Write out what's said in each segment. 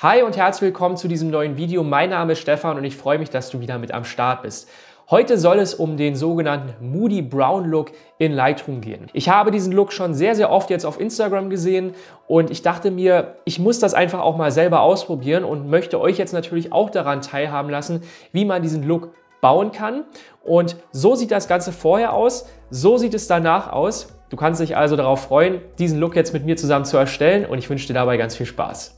Hi und herzlich willkommen zu diesem neuen Video. Mein Name ist Stefan und ich freue mich, dass du wieder mit am Start bist. Heute soll es um den sogenannten Moody Brown Look in Lightroom gehen. Ich habe diesen Look schon sehr, sehr oft jetzt auf Instagram gesehen und ich dachte mir, ich muss das einfach auch mal selber ausprobieren und möchte euch jetzt natürlich auch daran teilhaben lassen, wie man diesen Look bauen kann. Und so sieht das Ganze vorher aus, so sieht es danach aus. Du kannst dich also darauf freuen, diesen Look jetzt mit mir zusammen zu erstellen und ich wünsche dir dabei ganz viel Spaß.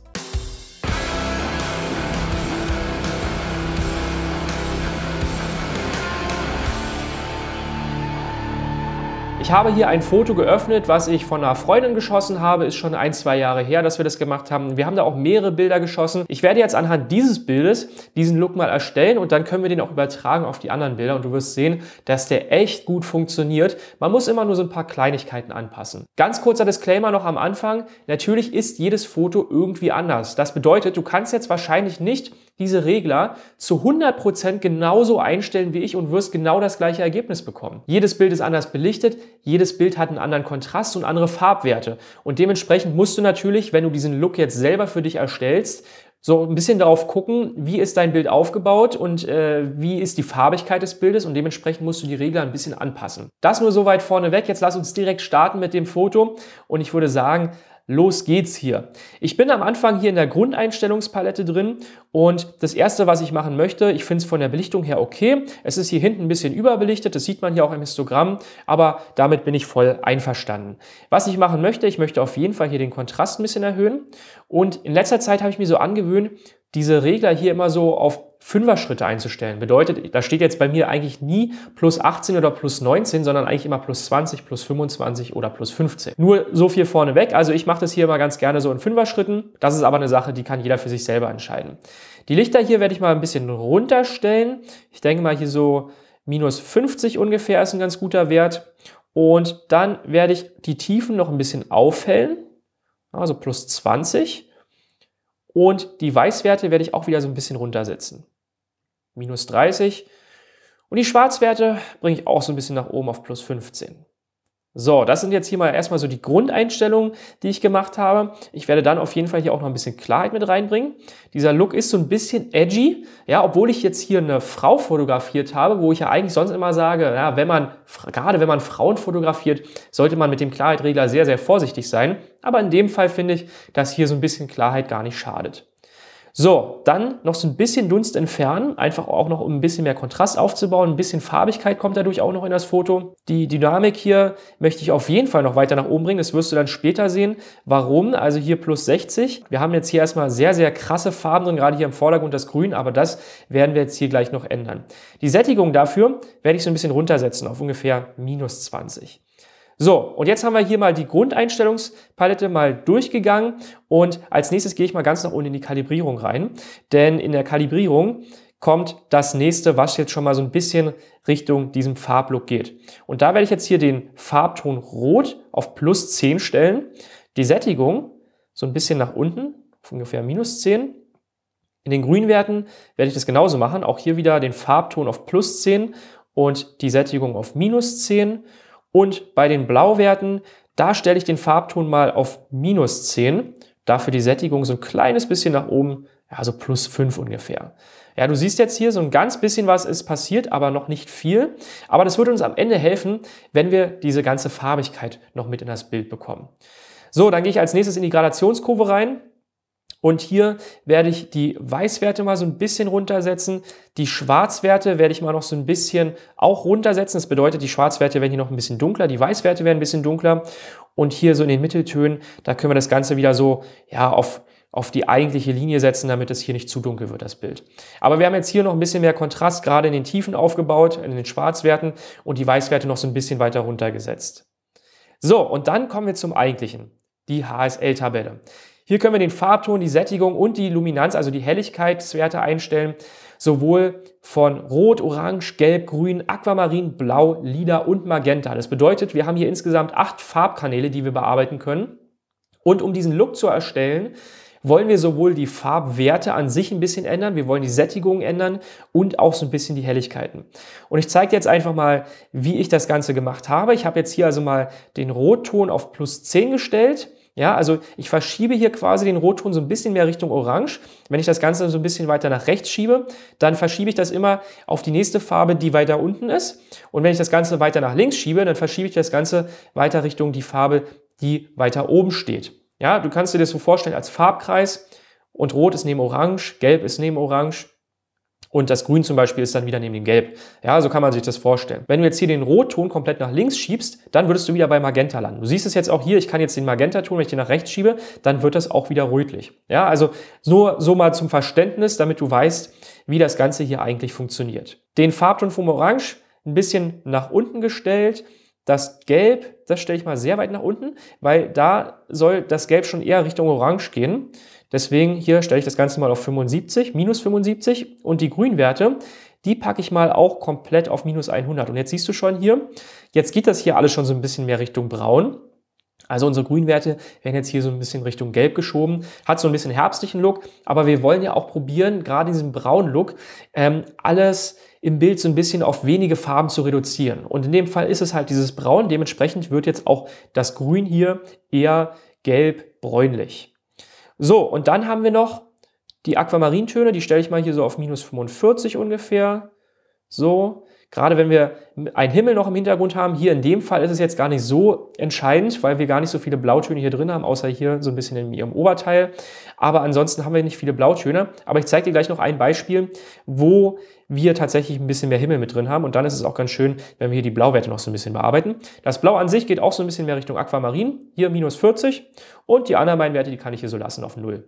Ich habe hier ein Foto geöffnet, was ich von einer Freundin geschossen habe. Ist schon ein, zwei Jahre her, dass wir das gemacht haben. Wir haben da auch mehrere Bilder geschossen. Ich werde jetzt anhand dieses Bildes diesen Look mal erstellen und dann können wir den auch übertragen auf die anderen Bilder und du wirst sehen, dass der echt gut funktioniert. Man muss immer nur so ein paar Kleinigkeiten anpassen. Ganz kurzer Disclaimer noch am Anfang. Natürlich ist jedes Foto irgendwie anders. Das bedeutet, du kannst jetzt wahrscheinlich nicht diese Regler zu 100% genauso einstellen wie ich und wirst genau das gleiche Ergebnis bekommen. Jedes Bild ist anders belichtet, jedes Bild hat einen anderen Kontrast und andere Farbwerte. Und dementsprechend musst du natürlich, wenn du diesen Look jetzt selber für dich erstellst, so ein bisschen darauf gucken, wie ist dein Bild aufgebaut und äh, wie ist die Farbigkeit des Bildes und dementsprechend musst du die Regler ein bisschen anpassen. Das nur soweit vorneweg. Jetzt lass uns direkt starten mit dem Foto und ich würde sagen, los geht's hier. Ich bin am Anfang hier in der Grundeinstellungspalette drin und das erste, was ich machen möchte, ich finde es von der Belichtung her okay. Es ist hier hinten ein bisschen überbelichtet, das sieht man hier auch im Histogramm, aber damit bin ich voll einverstanden. Was ich machen möchte, ich möchte auf jeden Fall hier den Kontrast ein bisschen erhöhen und in letzter Zeit habe ich mir so angewöhnt, diese Regler hier immer so auf Fünfer-Schritte einzustellen. Bedeutet, da steht jetzt bei mir eigentlich nie plus 18 oder plus 19, sondern eigentlich immer plus 20, plus 25 oder plus 15. Nur so viel vorneweg. Also ich mache das hier immer ganz gerne so in Fünfer-Schritten. Das ist aber eine Sache, die kann jeder für sich selber entscheiden. Die Lichter hier werde ich mal ein bisschen runterstellen. Ich denke mal hier so minus 50 ungefähr ist ein ganz guter Wert. Und dann werde ich die Tiefen noch ein bisschen aufhellen. Also plus 20. Und die Weißwerte werde ich auch wieder so ein bisschen runtersetzen. Minus 30. Und die Schwarzwerte bringe ich auch so ein bisschen nach oben auf plus 15. So, das sind jetzt hier mal erstmal so die Grundeinstellungen, die ich gemacht habe. Ich werde dann auf jeden Fall hier auch noch ein bisschen Klarheit mit reinbringen. Dieser Look ist so ein bisschen edgy, ja, obwohl ich jetzt hier eine Frau fotografiert habe, wo ich ja eigentlich sonst immer sage, ja, wenn man, gerade wenn man Frauen fotografiert, sollte man mit dem Klarheitregler sehr, sehr vorsichtig sein. Aber in dem Fall finde ich, dass hier so ein bisschen Klarheit gar nicht schadet. So, dann noch so ein bisschen Dunst entfernen, einfach auch noch, um ein bisschen mehr Kontrast aufzubauen. Ein bisschen Farbigkeit kommt dadurch auch noch in das Foto. Die Dynamik hier möchte ich auf jeden Fall noch weiter nach oben bringen. Das wirst du dann später sehen. Warum? Also hier plus 60. Wir haben jetzt hier erstmal sehr, sehr krasse Farben drin, gerade hier im Vordergrund das Grün, aber das werden wir jetzt hier gleich noch ändern. Die Sättigung dafür werde ich so ein bisschen runtersetzen auf ungefähr minus 20. So, und jetzt haben wir hier mal die Grundeinstellungspalette mal durchgegangen und als nächstes gehe ich mal ganz nach unten in die Kalibrierung rein, denn in der Kalibrierung kommt das nächste, was jetzt schon mal so ein bisschen Richtung diesem Farblook geht. Und da werde ich jetzt hier den Farbton Rot auf plus 10 stellen, die Sättigung so ein bisschen nach unten, ungefähr minus 10. In den Grünwerten werde ich das genauso machen, auch hier wieder den Farbton auf plus 10 und die Sättigung auf minus 10 und bei den Blauwerten, da stelle ich den Farbton mal auf minus 10, dafür die Sättigung so ein kleines bisschen nach oben, also plus 5 ungefähr. Ja, du siehst jetzt hier so ein ganz bisschen was ist passiert, aber noch nicht viel. Aber das würde uns am Ende helfen, wenn wir diese ganze Farbigkeit noch mit in das Bild bekommen. So, dann gehe ich als nächstes in die Gradationskurve rein. Und hier werde ich die Weißwerte mal so ein bisschen runtersetzen. Die Schwarzwerte werde ich mal noch so ein bisschen auch runtersetzen. Das bedeutet, die Schwarzwerte werden hier noch ein bisschen dunkler, die Weißwerte werden ein bisschen dunkler. Und hier so in den Mitteltönen, da können wir das Ganze wieder so ja, auf, auf die eigentliche Linie setzen, damit es hier nicht zu dunkel wird, das Bild. Aber wir haben jetzt hier noch ein bisschen mehr Kontrast, gerade in den Tiefen aufgebaut, in den Schwarzwerten und die Weißwerte noch so ein bisschen weiter runtergesetzt. So, und dann kommen wir zum eigentlichen, die HSL-Tabelle. Hier können wir den Farbton, die Sättigung und die Luminanz, also die Helligkeitswerte einstellen, sowohl von Rot, Orange, Gelb, Grün, Aquamarin, Blau, Lila und Magenta. Das bedeutet, wir haben hier insgesamt acht Farbkanäle, die wir bearbeiten können. Und um diesen Look zu erstellen, wollen wir sowohl die Farbwerte an sich ein bisschen ändern, wir wollen die Sättigung ändern und auch so ein bisschen die Helligkeiten. Und ich zeige jetzt einfach mal, wie ich das Ganze gemacht habe. Ich habe jetzt hier also mal den Rotton auf plus 10 gestellt ja, also ich verschiebe hier quasi den Rotton so ein bisschen mehr Richtung Orange. Wenn ich das Ganze so ein bisschen weiter nach rechts schiebe, dann verschiebe ich das immer auf die nächste Farbe, die weiter unten ist. Und wenn ich das Ganze weiter nach links schiebe, dann verschiebe ich das Ganze weiter Richtung die Farbe, die weiter oben steht. Ja, du kannst dir das so vorstellen als Farbkreis und Rot ist neben Orange, Gelb ist neben Orange, und das Grün zum Beispiel ist dann wieder neben dem Gelb. Ja, so kann man sich das vorstellen. Wenn du jetzt hier den Rotton komplett nach links schiebst, dann würdest du wieder bei Magenta landen. Du siehst es jetzt auch hier, ich kann jetzt den Magenta-Ton, wenn ich den nach rechts schiebe, dann wird das auch wieder rötlich. Ja, also so, so mal zum Verständnis, damit du weißt, wie das Ganze hier eigentlich funktioniert. Den Farbton vom Orange ein bisschen nach unten gestellt. Das Gelb, das stelle ich mal sehr weit nach unten, weil da soll das Gelb schon eher Richtung Orange gehen. Deswegen hier stelle ich das Ganze mal auf 75, minus 75 und die Grünwerte, die packe ich mal auch komplett auf minus 100. Und jetzt siehst du schon hier, jetzt geht das hier alles schon so ein bisschen mehr Richtung braun. Also unsere Grünwerte werden jetzt hier so ein bisschen Richtung Gelb geschoben, hat so ein bisschen herbstlichen Look, aber wir wollen ja auch probieren, gerade diesen braunen Look, ähm, alles im Bild so ein bisschen auf wenige Farben zu reduzieren. Und in dem Fall ist es halt dieses Braun, dementsprechend wird jetzt auch das Grün hier eher gelb-bräunlich. So, und dann haben wir noch die Aquamarintöne, die stelle ich mal hier so auf minus 45 ungefähr. So, Gerade wenn wir einen Himmel noch im Hintergrund haben, hier in dem Fall ist es jetzt gar nicht so entscheidend, weil wir gar nicht so viele Blautöne hier drin haben, außer hier so ein bisschen in ihrem Oberteil. Aber ansonsten haben wir nicht viele Blautöne. Aber ich zeige dir gleich noch ein Beispiel, wo wir tatsächlich ein bisschen mehr Himmel mit drin haben. Und dann ist es auch ganz schön, wenn wir hier die Blauwerte noch so ein bisschen bearbeiten. Das Blau an sich geht auch so ein bisschen mehr Richtung Aquamarin. Hier minus 40. Und die anderen beiden Werte, die kann ich hier so lassen auf 0.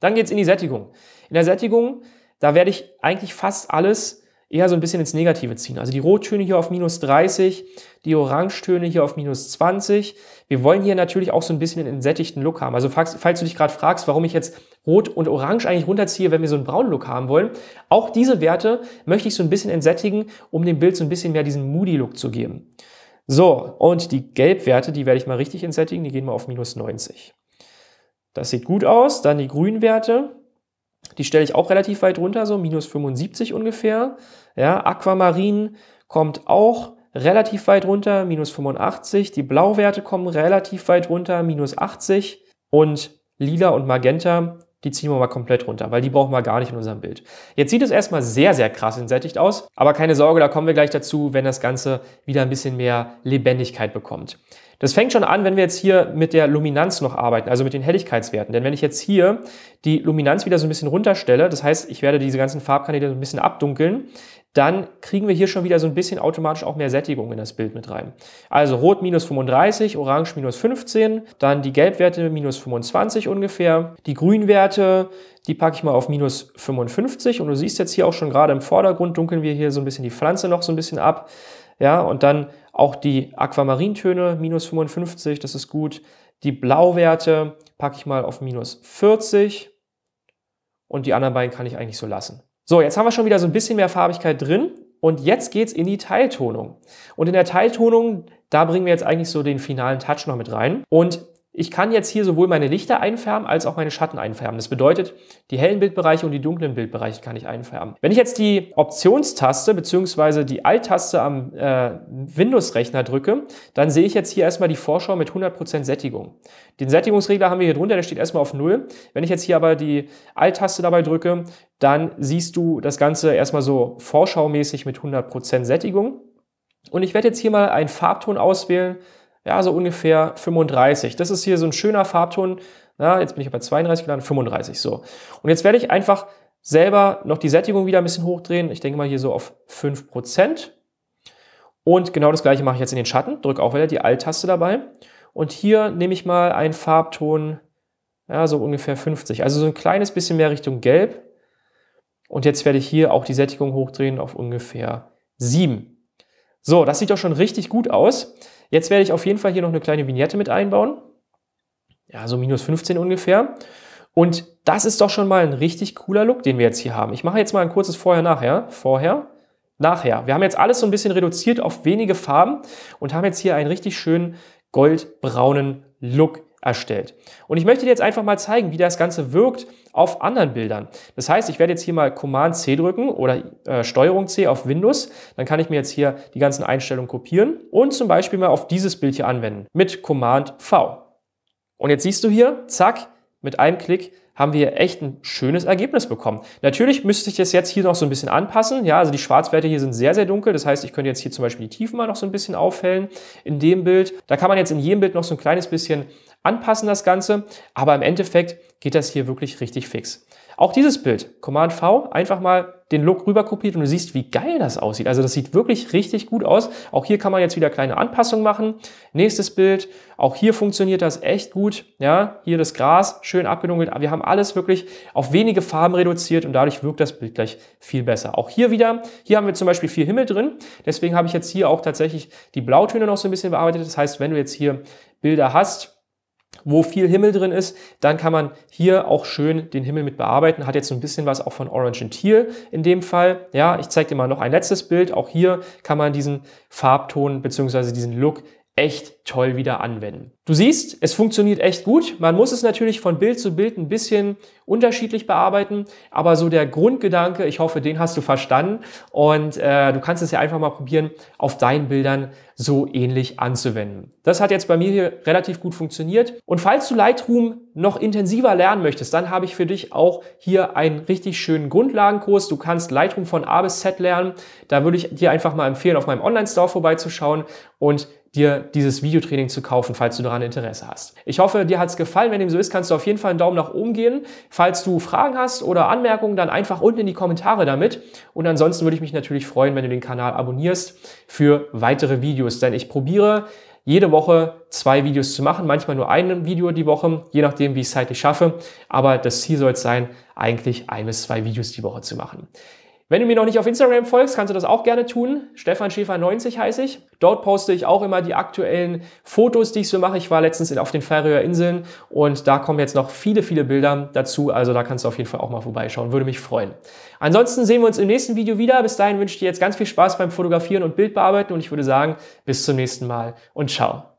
Dann geht's in die Sättigung. In der Sättigung, da werde ich eigentlich fast alles eher so ein bisschen ins Negative ziehen. Also die Rottöne hier auf minus 30, die Orangetöne hier auf minus 20. Wir wollen hier natürlich auch so ein bisschen einen entsättigten Look haben. Also falls, falls du dich gerade fragst, warum ich jetzt Rot und Orange eigentlich runterziehe, wenn wir so einen braunen Look haben wollen, auch diese Werte möchte ich so ein bisschen entsättigen, um dem Bild so ein bisschen mehr diesen Moody-Look zu geben. So, und die Gelbwerte, die werde ich mal richtig entsättigen, die gehen mal auf minus 90. Das sieht gut aus. Dann die grünen Werte. Die stelle ich auch relativ weit runter, so minus 75 ungefähr. Ja, Aquamarin kommt auch relativ weit runter, minus 85. Die Blauwerte kommen relativ weit runter, minus 80. Und Lila und Magenta die ziehen wir mal komplett runter, weil die brauchen wir gar nicht in unserem Bild. Jetzt sieht es erstmal sehr, sehr krass entsättigt aus, aber keine Sorge, da kommen wir gleich dazu, wenn das Ganze wieder ein bisschen mehr Lebendigkeit bekommt. Das fängt schon an, wenn wir jetzt hier mit der Luminanz noch arbeiten, also mit den Helligkeitswerten. Denn wenn ich jetzt hier die Luminanz wieder so ein bisschen runterstelle, das heißt, ich werde diese ganzen Farbkanäle so ein bisschen abdunkeln, dann kriegen wir hier schon wieder so ein bisschen automatisch auch mehr Sättigung in das Bild mit rein. Also rot minus 35, orange minus 15, dann die Gelbwerte minus 25 ungefähr, die Grünwerte, die packe ich mal auf minus 55 und du siehst jetzt hier auch schon gerade im Vordergrund dunkeln wir hier so ein bisschen die Pflanze noch so ein bisschen ab. Ja, und dann auch die Aquamarintöne minus 55, das ist gut. Die Blauwerte packe ich mal auf minus 40 und die anderen beiden kann ich eigentlich so lassen. So, jetzt haben wir schon wieder so ein bisschen mehr Farbigkeit drin und jetzt geht's in die Teiltonung. Und in der Teiltonung, da bringen wir jetzt eigentlich so den finalen Touch noch mit rein. Und ich kann jetzt hier sowohl meine Lichter einfärben als auch meine Schatten einfärben. Das bedeutet, die hellen Bildbereiche und die dunklen Bildbereiche kann ich einfärben. Wenn ich jetzt die Optionstaste bzw. die Alt-Taste am äh, Windows-Rechner drücke, dann sehe ich jetzt hier erstmal die Vorschau mit 100% Sättigung. Den Sättigungsregler haben wir hier drunter, der steht erstmal auf 0. Wenn ich jetzt hier aber die Alt-Taste dabei drücke, dann siehst du das Ganze erstmal so vorschaumäßig mit 100% Sättigung. Und ich werde jetzt hier mal einen Farbton auswählen, ja, so ungefähr 35. Das ist hier so ein schöner Farbton. Na, jetzt bin ich bei 32 gelandet, 35 so. Und jetzt werde ich einfach selber noch die Sättigung wieder ein bisschen hochdrehen. Ich denke mal hier so auf 5%. Und genau das gleiche mache ich jetzt in den Schatten. Drücke auch wieder die Alt-Taste dabei. Und hier nehme ich mal einen Farbton, ja, so ungefähr 50. Also so ein kleines bisschen mehr Richtung Gelb. Und jetzt werde ich hier auch die Sättigung hochdrehen auf ungefähr 7. So, das sieht doch schon richtig gut aus. Jetzt werde ich auf jeden Fall hier noch eine kleine Vignette mit einbauen. Ja, so minus 15 ungefähr. Und das ist doch schon mal ein richtig cooler Look, den wir jetzt hier haben. Ich mache jetzt mal ein kurzes Vorher-Nachher. Vorher, Nachher. Wir haben jetzt alles so ein bisschen reduziert auf wenige Farben und haben jetzt hier einen richtig schönen goldbraunen Look erstellt. Und ich möchte dir jetzt einfach mal zeigen, wie das Ganze wirkt auf anderen Bildern. Das heißt, ich werde jetzt hier mal Command C drücken oder äh, Steuerung C auf Windows. Dann kann ich mir jetzt hier die ganzen Einstellungen kopieren und zum Beispiel mal auf dieses Bild hier anwenden mit Command V. Und jetzt siehst du hier, zack, mit einem Klick haben wir echt ein schönes Ergebnis bekommen. Natürlich müsste ich das jetzt hier noch so ein bisschen anpassen. Ja, also die Schwarzwerte hier sind sehr, sehr dunkel. Das heißt, ich könnte jetzt hier zum Beispiel die Tiefen mal noch so ein bisschen aufhellen in dem Bild. Da kann man jetzt in jedem Bild noch so ein kleines bisschen anpassen das Ganze, aber im Endeffekt geht das hier wirklich richtig fix. Auch dieses Bild, Command V, einfach mal den Look rüber kopiert und du siehst, wie geil das aussieht. Also das sieht wirklich richtig gut aus. Auch hier kann man jetzt wieder kleine Anpassungen machen. Nächstes Bild, auch hier funktioniert das echt gut. Ja, hier das Gras schön abgedunkelt. Wir haben alles wirklich auf wenige Farben reduziert und dadurch wirkt das Bild gleich viel besser. Auch hier wieder, hier haben wir zum Beispiel viel Himmel drin. Deswegen habe ich jetzt hier auch tatsächlich die Blautöne noch so ein bisschen bearbeitet. Das heißt, wenn du jetzt hier Bilder hast, wo viel Himmel drin ist, dann kann man hier auch schön den Himmel mit bearbeiten. Hat jetzt so ein bisschen was auch von Orange and Teal in dem Fall. Ja, ich zeige dir mal noch ein letztes Bild. Auch hier kann man diesen Farbton beziehungsweise diesen Look echt toll wieder anwenden. Du siehst, es funktioniert echt gut. Man muss es natürlich von Bild zu Bild ein bisschen unterschiedlich bearbeiten, aber so der Grundgedanke, ich hoffe, den hast du verstanden und äh, du kannst es ja einfach mal probieren, auf deinen Bildern so ähnlich anzuwenden. Das hat jetzt bei mir hier relativ gut funktioniert und falls du Lightroom noch intensiver lernen möchtest, dann habe ich für dich auch hier einen richtig schönen Grundlagenkurs. Du kannst Lightroom von A bis Z lernen. Da würde ich dir einfach mal empfehlen, auf meinem Online-Store vorbeizuschauen und dir dieses Video Videotraining zu kaufen, falls du daran Interesse hast. Ich hoffe, dir hat es gefallen. Wenn dem so ist, kannst du auf jeden Fall einen Daumen nach oben geben. Falls du Fragen hast oder Anmerkungen, dann einfach unten in die Kommentare damit. Und ansonsten würde ich mich natürlich freuen, wenn du den Kanal abonnierst für weitere Videos, denn ich probiere jede Woche zwei Videos zu machen, manchmal nur ein Video die Woche, je nachdem, wie ich es zeitlich schaffe. Aber das Ziel soll es sein, eigentlich ein bis zwei Videos die Woche zu machen. Wenn du mir noch nicht auf Instagram folgst, kannst du das auch gerne tun. Stefan Schäfer 90 heiße ich. Dort poste ich auch immer die aktuellen Fotos, die ich so mache. Ich war letztens auf den Färöer Inseln und da kommen jetzt noch viele, viele Bilder dazu. Also da kannst du auf jeden Fall auch mal vorbeischauen. Würde mich freuen. Ansonsten sehen wir uns im nächsten Video wieder. Bis dahin wünsche ich dir jetzt ganz viel Spaß beim Fotografieren und Bildbearbeiten und ich würde sagen, bis zum nächsten Mal und ciao.